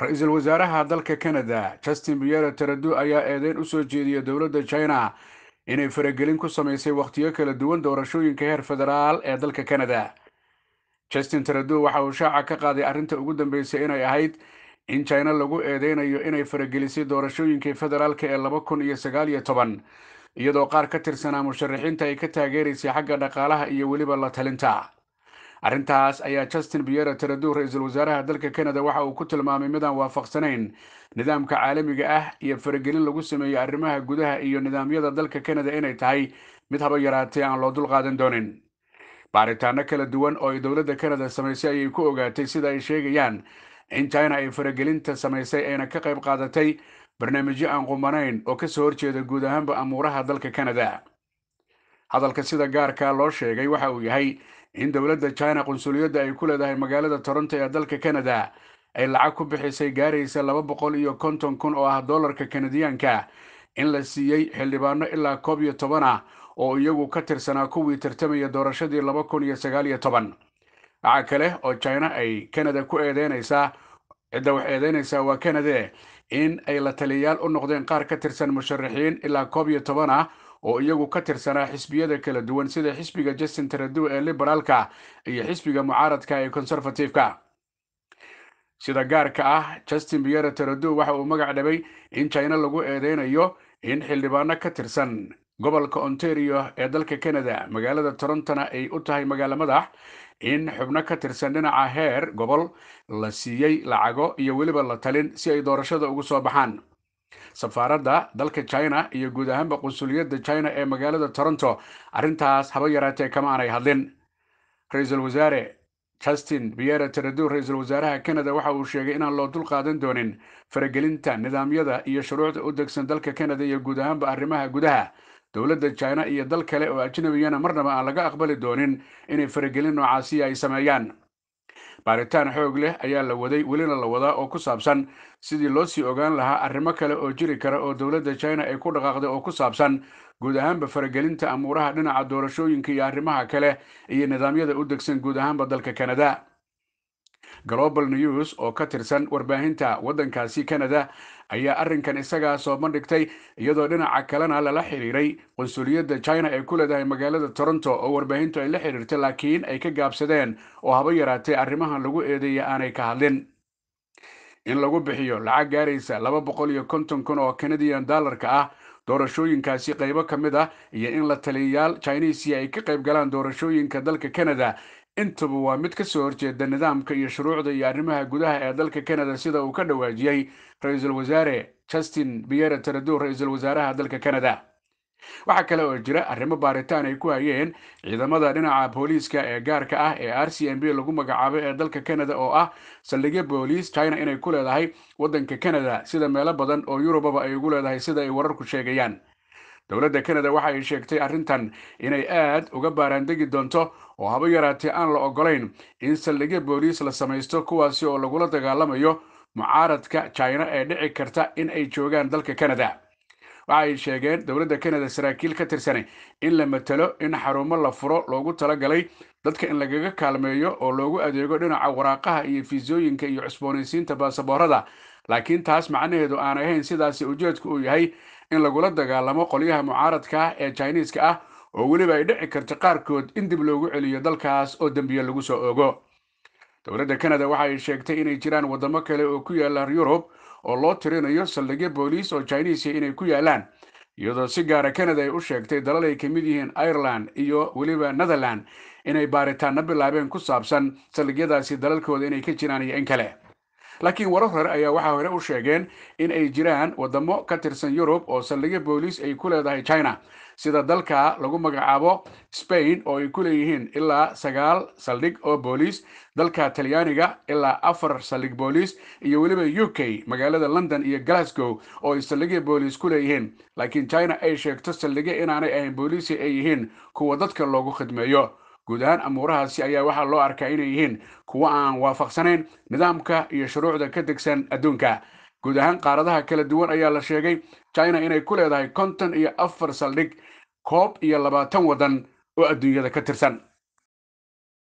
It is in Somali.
ra-iisul wasaaraha dalka canada justin biyero taradu ayaa eedeyn u soo jeediyay dowladda china inay faragelin ku samaysay wakhtiyo kala duwan doorashooyinka heer federaal ee dalka canada justin taradu waxa uu shaaca ka qaaday arrinta ugu dambeysay inay ahayd in china lagu eedeynayo inay faragelisay doorashooyinkii federaalk ee laba kun iyo sagaal iyo toban iyadoo qaar ka tirsanaa musharaxiinta ay ka taageeraysay xagga dhaqaalaha iyo weliba la talinta arrintaas ayaa justin biyera taraduh ra-iisul wasaaraha dalka canada waxa uu ku tilmaamay midaan waafaqsanayn nidaamka caalamiga ah iyo faragelin lagu sameeyo arrimaha gudaha iyo nidaamyada dalka canada inay tahay mid haba yaraatay aan loo dulqaadan doonin baaritaano kala duwan oo ay dowladda canada samaysay ayay ku ogaatay sida ay sheegayaan in china ay faragelinta samaysay ayna ka qayb qaadatay barnaamijyo aan qumanayn oo ka soo horjeeda guud ahaanba amuuraha dalka canada hadalka sida gaarka loo sheegay waxa uu yahay in dowladda china qunsuliyadda ay ku leedahay magaalada toronto ee dalka canada ay lacag ku bixisay gaaraysa laba boqol iyo konton kun oo ah dollarka kanadiyaanka in la siiyey xildhibaano ilaa koob iyo toban tobanah oo iyagu ka tirsanaa kuwii tartamaya doorashadii laba kun iyo sagaal iyo toban waxaa kale oo china ay kanada ku eedeynaysaa cidda wax eedeynaysaa waa canade in ay la taliyayaal u noqdeen qaar ka tirsan musharixiin ilaa koob iyo toban ah oo iyagu ka tirsanaa xisbiyada kala duwan sida xisbiga justin tradow ee liberaalka iyo xisbiga mucaaradka ee conservativeka sida gaarka ah justin biyere tradow waxa uu magac dhabay in china lagu eedeynayo in xildhibaano ka tirsan gobolka ontario ee dalka canada magaalada torontona ay u tahay magaalo madax in xubno ka tirsan dhinaca heer gobol la siiyey lacago iyo weliba la talin si ay doorashada ugu soo baxaan safaaradda dalka china iyo guud ahaanba qunsuliyadda china ee magaalada toronto arrintaas haba yaraatee kama aanay hadlin ra-iisul wasaare justin biyera taradur ra-iisul wasaaraha canada waxa uu sheegay inaan loo dul qaadan doonin faragelinta nidaamyada iyo shuruucda u degsan dalka canada iyo guud ahaanba arrimaha gudaha dowladda china iyo dal kale oo ajnabiyana marnaba aan laga aqbali doonin inay faragelin noocaasiya ay sameeyaan baaritaan xoog leh ayaa la waday welina la wadaa oo ku saabsan sidii loo sii ogaan lahaa arrimo kale oo jiri kara oo dowladda china ay ku dhaqaaqday oo ku saabsan guud ahaanba faragelinta amuuraha dhinaca doorashooyinka iyo arrimaha kale iyo nidaamyada u degsan guud ahaanba dalka kanada global news oo ka tirsan warbaahinta waddankaasi canada ayaa arrinkan isagaa soo bandhigtay iyadoo dhinaca kalena lala xidhiiray qunsuliyadda china ee ku leedahay magaalada toronto oo warbaahintu ay la xidhiirtay laakiin ay ka gaabsadeen oo haba yaraatay arrimahan lagu eedeeya aanay ka hadlin in lagu bixiyo lacag gaaraysa laba boqol iyo konton kun oo canadian dollarka ah doorashooyinkaasi qaybo ka mid ah iyo in la taliyayaal chinesi ay ka qayb galaan doorashooyinka dalka canada intaba waa mid ka soo horjeeda nidaamka iyo shuruucda iyo arrimaha gudaha ee dalka canada sida uu ka dhawaajiyey ra-iisul wasaare justin biyere taradu ra-iisul wasaaraha dalka canada waxaa kale oo jira arrimo baaritaan ay ku hayeen ciidamada dhinaca booliiska ee gaarka ah ee r c m b lagu magacaabo ee dalka canada oo ah saldhigyo booliis china inay ku leedahay waddanka canada sida meelo badan oo yurubaba ay ugu leedahay sida ay wararku sheegayaan dowladda canada waxa ay sheegtay arrintan inay aad uga baaraandegi doonto oo haba yaraatee aan la ogolayn in saldhigyo booliis la samaysto kuwaasi oo lagula dagaalamayo mucaaradka china ee dhici karta in ay joogaan dalka canada waxa ay sheegeen dowladda canada saraakiil ka tirsanay in la matelo in xarumo la furo loogu talagalay dadka in lagaga kaalmeeyo oo loogu adeego dhinaca waraaqaha iyo fiisooyinka iyo cusboonaysiinta baasaboorada laakiin taas macnaheedu aan ahayn sidaasi ujeedku uu yahay in lagula dagaalamo qolyaha mucaaradkaah ee jiniiska ah oo weliba ay dhici karta qaarkood in dib loogu celiyo dalkaas oo dembiye lagu soo ogo dowladda canada waxa ay sheegtay inay jiraan waddamo kale oo ku yaala yurub oo loo tirinayo saldhigyo booliis oo chinisia ah inay ku yaalaan iyadoo si gaara ah kanada ay u sheegtay dalal ay ka mid yihiin ireland iyo weliba netherland inay baaritaanna bilaabeen ku saabsan saldhigyadaasi dalalkooda inay ka jiraan iyo in kale laakiin warar hore ayaa waxaa hore u sheegeen in ay jiraan waddamo ka tirsan yurub oo saldhigyo booliis ay ku leedahay china sida dalka lagu magacaabo spain oo ay ku leeyihiin ilaa sagaal saldhig oo booliis dalka talyaaniga ilaa afar saldhig booliis iyo weliba u k magaalada london iyo glasgow oo ay saldhigya booliis ku leeyihiin laakiin china ay sheegto saldhigyo inaanay ahayn booliisi ay yihiin kuwa dadka loogu khidmeeyo guud ahaan amuurahaasi ayaa waxaa loo arkaa inay yihiin kuwo aan waafaqsanayn nidaamka iyo shuruucda ka degsan adduunka guud ahaan qaaradaha kala duwan ayaa la sheegay china inay ku leedahay konton iyo afar saldhig koob iyo labaatan waddan oo adduunyada ka tirsan